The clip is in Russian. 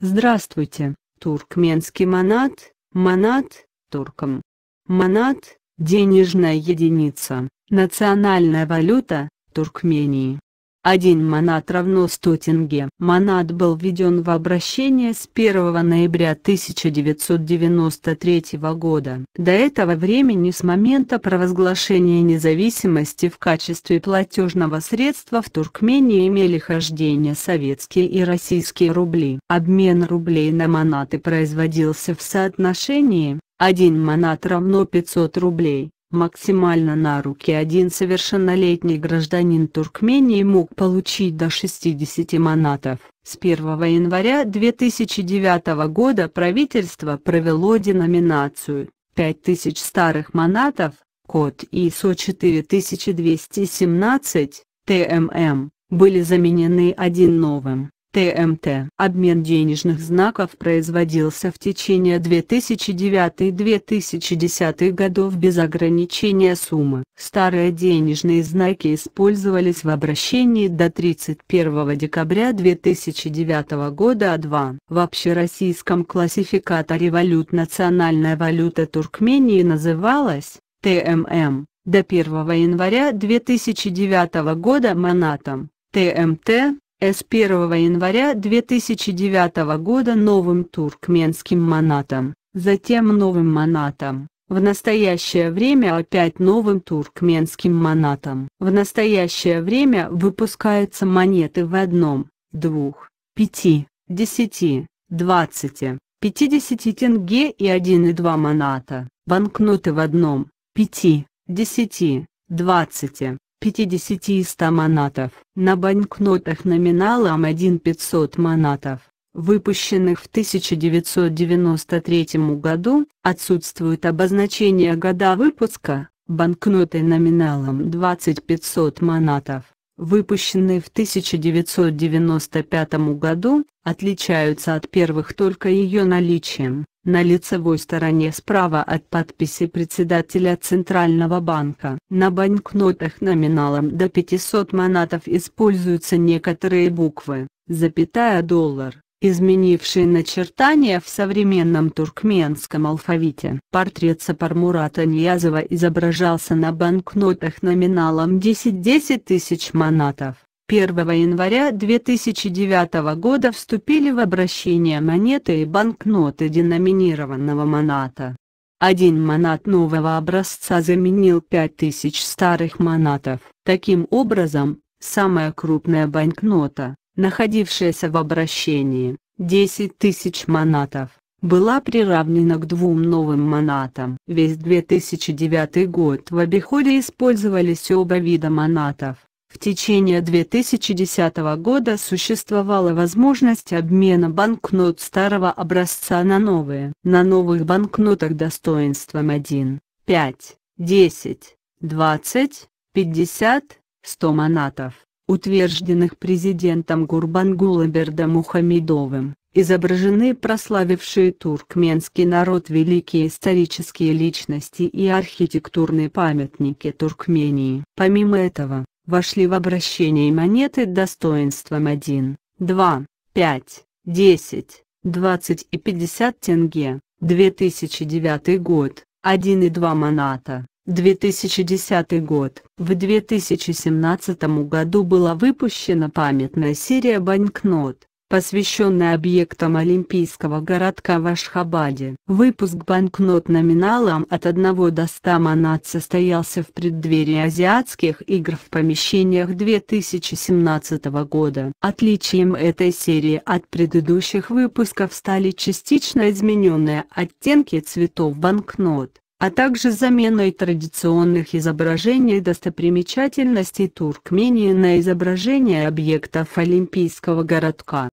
Здравствуйте, туркменский манат, манат, турком. Манат – денежная единица, национальная валюта, Туркмении. Один манат равно 100 тенге. Манат был введен в обращение с 1 ноября 1993 года. До этого времени с момента провозглашения независимости в качестве платежного средства в Туркмении имели хождение советские и российские рубли. Обмен рублей на манаты производился в соотношении один манат равно 500 рублей, Максимально на руки один совершеннолетний гражданин Туркмении мог получить до 60 манатов. С 1 января 2009 года правительство провело деноминацию 5000 старых манатов, код ИСО 4217, ТММ, были заменены один новым. ТМТ. Обмен денежных знаков производился в течение 2009-2010 годов без ограничения суммы. Старые денежные знаки использовались в обращении до 31 декабря 2009 года А2. В общероссийском классификаторе валют национальная валюта Туркмении называлась ТММ до 1 января 2009 года Монатом, ТМТ, с 1 января 2009 года новым туркменским манатом, затем новым манатом, в настоящее время опять новым туркменским манатом. В настоящее время выпускаются монеты в одном, двух, пяти, десяти, двадцати, пятидесяти тенге и один и два маната, банкноты в одном, пяти, десяти, двадцати, 50 и 100 манатов. На банкнотах номиналом 1500 500 манатов, выпущенных в 1993 году, отсутствует обозначение года выпуска, банкноты номиналом 2500 500 манатов выпущенные в 1995 году, отличаются от первых только ее наличием на лицевой стороне справа от подписи председателя Центрального банка. На банкнотах номиналом до 500 манатов используются некоторые буквы, запятая доллар, изменившие начертания в современном туркменском алфавите. Портрет Сапармурата Ниязова изображался на банкнотах номиналом 10-10 тысяч манатов. 1 января 2009 года вступили в обращение монеты и банкноты деноминированного маната. Один манат нового образца заменил 5000 старых манатов. Таким образом, самая крупная банкнота, находившаяся в обращении, 10 тысяч манатов, была приравнена к двум новым манатам. Весь 2009 год в обиходе использовались оба вида манатов. В течение 2010 года существовала возможность обмена банкнот старого образца на новые. На новых банкнотах достоинством 1, 5, 10, 20, 50, 100 манатов, утвержденных президентом Гурбангулаберда Мухамедовым, изображены прославившие туркменский народ великие исторические личности и архитектурные памятники Туркмении. Помимо этого, вошли в обращение монеты достоинством 1, 2, 5, 10, 20 и 50 тенге, 2009 год, 1 и 2 маната. 2010 год. В 2017 году была выпущена памятная серия банкнот, посвященный объектам Олимпийского городка в Ашхабаде. Выпуск банкнот номиналом от 1 до 100 манат состоялся в преддверии азиатских игр в помещениях 2017 года. Отличием этой серии от предыдущих выпусков стали частично измененные оттенки цветов банкнот а также заменой традиционных изображений достопримечательностей Туркмении на изображения объектов Олимпийского городка.